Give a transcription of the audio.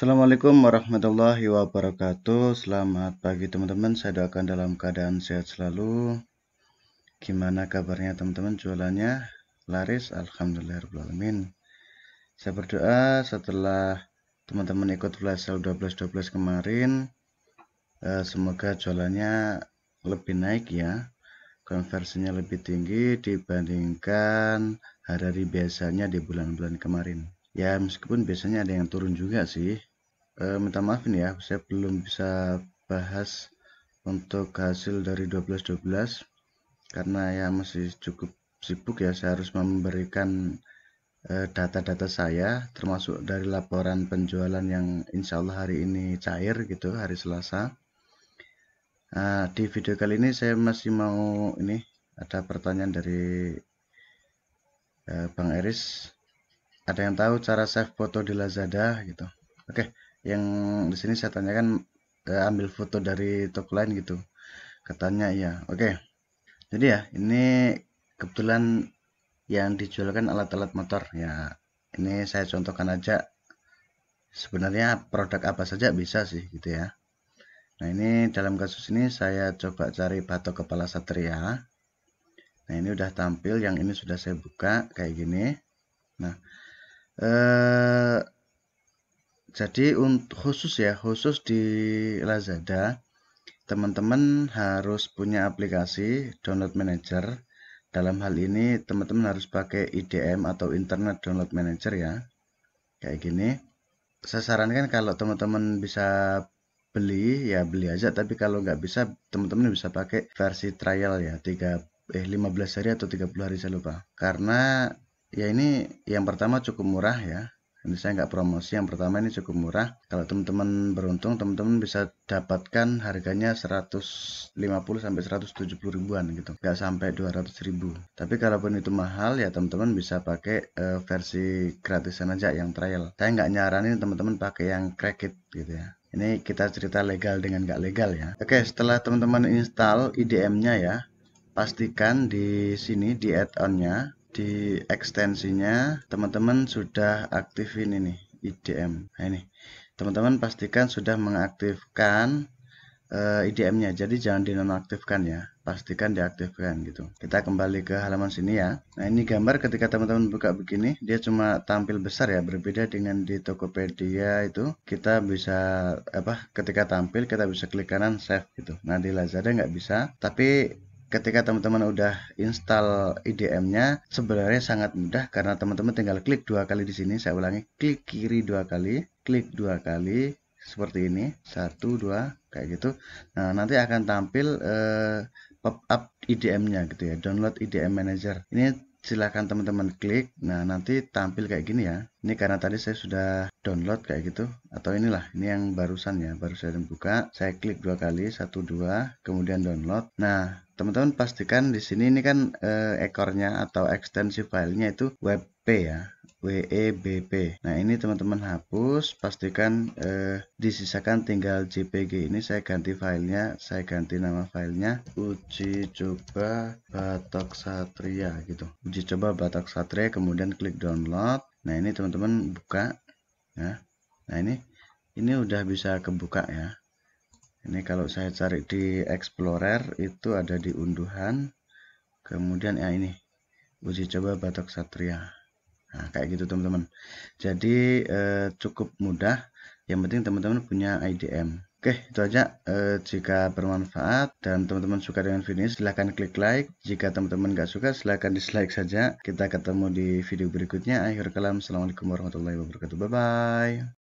Assalamualaikum warahmatullahi wabarakatuh Selamat pagi teman-teman Saya doakan dalam keadaan sehat selalu Gimana kabarnya teman-teman Jualannya laris Alhamdulillahirrahmanirrahim Saya berdoa setelah Teman-teman ikut flash sale 12-12 kemarin eh, Semoga jualannya Lebih naik ya Konversinya lebih tinggi Dibandingkan hari-hari biasanya Di bulan-bulan kemarin ya meskipun biasanya ada yang turun juga sih Eh, minta maaf ini ya saya belum bisa bahas untuk hasil dari 12-12 karena ya masih cukup sibuk ya saya harus memberikan eh, data-data saya termasuk dari laporan penjualan yang insya Allah hari ini cair gitu hari Selasa nah, di video kali ini saya masih mau ini ada pertanyaan dari eh, Bang Eris ada yang tahu cara save foto di Lazada gitu oke okay yang di sini saya tanyakan eh, ambil foto dari toko lain gitu katanya iya oke okay. jadi ya ini kebetulan yang dijualkan alat-alat motor ya ini saya contohkan aja sebenarnya produk apa saja bisa sih gitu ya nah ini dalam kasus ini saya coba cari batok kepala satria nah ini udah tampil yang ini sudah saya buka kayak gini nah eh jadi untuk khusus ya, khusus di Lazada, teman-teman harus punya aplikasi Download Manager. Dalam hal ini teman-teman harus pakai IDM atau Internet Download Manager ya. Kayak gini. Saya sarankan kalau teman-teman bisa beli ya beli aja tapi kalau nggak bisa teman-teman bisa pakai versi trial ya 3 eh 15 hari atau 30 hari saya lupa karena ya ini yang pertama cukup murah ya ini saya nggak promosi yang pertama ini cukup murah kalau teman-teman beruntung teman-teman bisa dapatkan harganya 150 sampai 170 ribuan gitu nggak sampai 200 ribu tapi kalaupun itu mahal ya teman-teman bisa pakai uh, versi gratisan aja yang trial saya nggak nyaranin teman-teman pakai yang kredit gitu ya ini kita cerita legal dengan nggak legal ya oke setelah teman-teman install IDM nya ya pastikan di sini di add-on nya di ekstensinya teman-teman sudah aktifin ini IDM nah ini teman-teman pastikan sudah mengaktifkan uh, eh, IDM-nya jadi jangan dinonaktifkan ya pastikan diaktifkan gitu kita kembali ke halaman sini ya nah ini gambar ketika teman-teman buka begini dia cuma tampil besar ya berbeda dengan di Tokopedia itu kita bisa apa ketika tampil kita bisa klik kanan save gitu nah di Lazada nggak bisa tapi ketika teman-teman udah install IDM-nya sebenarnya sangat mudah karena teman-teman tinggal klik dua kali di sini saya ulangi klik kiri dua kali klik dua kali seperti ini satu dua kayak gitu nah nanti akan tampil eh, pop up IDM-nya gitu ya download IDM manager ini silahkan teman-teman klik. Nah, nanti tampil kayak gini ya. Ini karena tadi saya sudah download kayak gitu. Atau inilah, ini yang barusan ya. Baru saya buka. Saya klik dua kali, satu, dua. Kemudian download. Nah, teman-teman pastikan di sini ini kan e, ekornya atau ekstensi filenya itu WebP ya. WEBP. Nah, ini teman-teman hapus, pastikan eh, disisakan tinggal JPG. Ini saya ganti filenya, saya ganti nama filenya uji coba Batok Satria gitu. Uji coba Batok Satria kemudian klik download. Nah, ini teman-teman buka ya. Nah, ini ini udah bisa kebuka ya. Ini kalau saya cari di Explorer itu ada di unduhan. Kemudian ya ini uji coba Batok Satria. Nah, kayak gitu teman-teman. Jadi eh, cukup mudah. Yang penting teman-teman punya IDM. Oke, itu aja. Eh, jika bermanfaat dan teman-teman suka dengan video ini, silahkan klik like. Jika teman-teman nggak suka, silahkan dislike saja. Kita ketemu di video berikutnya. Akhir kalam. Assalamualaikum warahmatullahi wabarakatuh. Bye-bye.